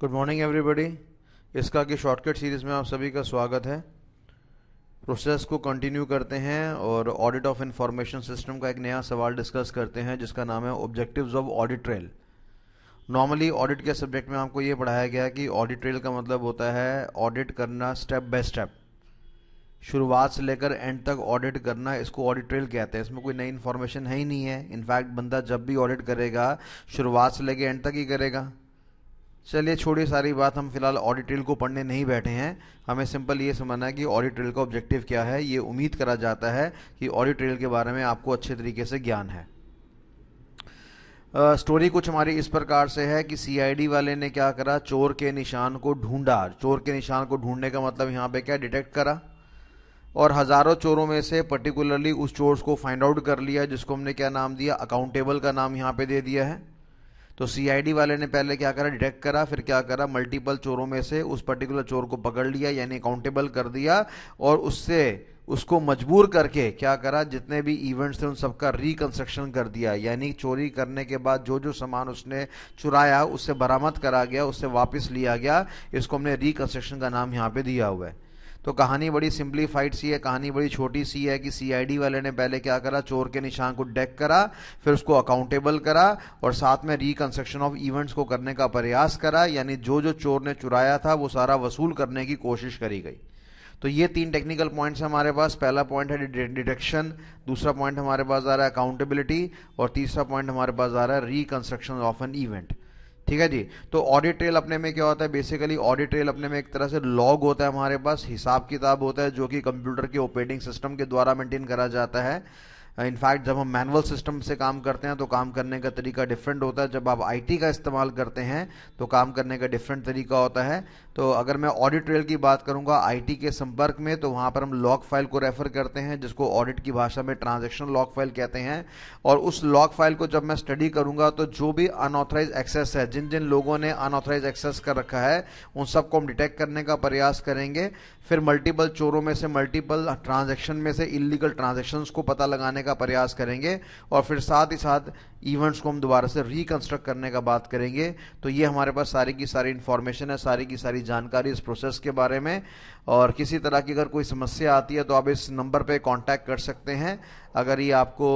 good morning everybody इसका की shortcut series में आप सभी का स्वागत है प्रोसेस को कंटिन्यू करते हैं और ऑडिट ऑफ इंफॉर्मेशन सिस्टम का एक नया सवाल डिस्कस करते हैं जिसका नाम है objectives of audit trail normally audit के सब्जेक्ट में आपको ये पढ़ाया गया कि ऑडिट ट्रेल का मतलब होता है ऑडिट करना स्टेप बाय स्टेप शुरुआत से लेकर एंड तक ऑडिट करना इसको ऑडिट ट्रेल कहते हैं इसमें कोई नई इन्फॉर्मेशन है ही नहीं है इनफैक्ट बंदा जब भी ऑडिट करेगा शुरुआत से लेकर एंड तक ही करेगा चलिए छोड़िए सारी बात हम फिलहाल ऑडिट ट्रेल को पढ़ने नहीं बैठे हैं हमें सिंपल ये समझना है कि ऑडिट ट्रेल का ऑब्जेक्टिव क्या है ये उम्मीद करा जाता है कि ऑडिट ट्रेल के बारे में आपको अच्छे तरीके से ज्ञान है स्टोरी uh, कुछ हमारी इस प्रकार से है कि सीआईडी वाले ने क्या करा चोर के निशान को ढूंढा चोर के निशान को ढूंढने का मतलब यहाँ पे क्या डिटेक्ट करा और हज़ारों चोरों में से पर्टिकुलरली उस चोर को फाइंड आउट कर लिया जिसको हमने क्या नाम दिया अकाउंटेबल का नाम यहाँ पे दे दिया है तो सीआईडी वाले ने पहले क्या करा डिटेक्ट करा फिर क्या करा मल्टीपल चोरों में से उस पर्टिकुलर चोर को पकड़ लिया यानी अकाउंटेबल कर दिया और उससे उसको मजबूर करके क्या करा जितने भी इवेंट्स थे उन सबका रिकंस्ट्रक्शन कर दिया यानी चोरी करने के बाद जो जो सामान उसने चुराया उससे बरामद करा गया उससे वापस लिया गया इसको हमने रिकंस्ट्रक्शन का नाम यहाँ पे दिया हुआ है तो कहानी बड़ी सिंप्लीफाइड सी है कहानी बड़ी छोटी सी है कि सीआईडी वाले ने पहले क्या करा चोर के निशान को डेक करा फिर उसको अकाउंटेबल करा और साथ में रिकंस्ट्रक्शन ऑफ इवेंट्स को करने का प्रयास करा यानी जो जो चोर ने चुराया था वो सारा वसूल करने की कोशिश करी गई तो ये तीन टेक्निकल पॉइंट्स हमारे पास पहला पॉइंट है डिटेक्शन दूसरा पॉइंट हमारे पास आ रहा है अकाउंटेबिलिटी और तीसरा पॉइंट हमारे पास आ रहा है रिकंस्ट्रक्शन ऑफ एन इवेंट ठीक है जी तो ऑडिट ट्रेल अपने में क्या होता है बेसिकली ऑडिट ट्रेल अपने में एक तरह से लॉग होता है हमारे पास हिसाब किताब होता है जो कि कंप्यूटर के ऑपरेटिंग सिस्टम के द्वारा मेंटेन करा जाता है इनफैक्ट जब हम मैनुअल सिस्टम से काम करते हैं तो काम करने का तरीका डिफरेंट होता है जब आप आईटी का इस्तेमाल करते हैं तो काम करने का डिफरेंट तरीका होता है तो अगर मैं ऑडिट ट्रेल की बात करूंगा आईटी के संपर्क में तो वहां पर हम लॉक फाइल को रेफर करते हैं जिसको ऑडिट की भाषा में ट्रांजेक्शन लॉक फाइल कहते हैं और उस लॉक फाइल को जब मैं स्टडी करूंगा तो जो भी अनऑथराइज एक्सेस है जिन जिन लोगों ने अनऑथराइज एक्सेस कर रखा है उन सबको हम डिटेक्ट करने का प्रयास करेंगे फिर मल्टीपल चोरों में से मल्टीपल ट्रांजेक्शन में से इलीगल ट्रांजेक्शन को पता लगाने का प्रयास करेंगे और फिर साथ ही साथ इवेंट्स को हम दोबारा से रिकंस्ट्रक्ट करने का बात करेंगे तो ये हमारे पास सारी की सारी इन्फॉर्मेशन है सारी की सारी जानकारी इस प्रोसेस के बारे में और किसी तरह की अगर कोई समस्या आती है तो आप इस नंबर पे कांटेक्ट कर सकते हैं अगर ये आपको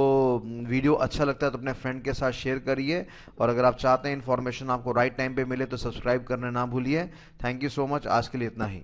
वीडियो अच्छा लगता है तो अपने फ्रेंड के साथ शेयर करिए और अगर आप चाहते हैं इन्फॉर्मेशन आपको राइट टाइम पर मिले तो सब्सक्राइब करना ना भूलिए थैंक यू सो मच आज के लिए इतना ही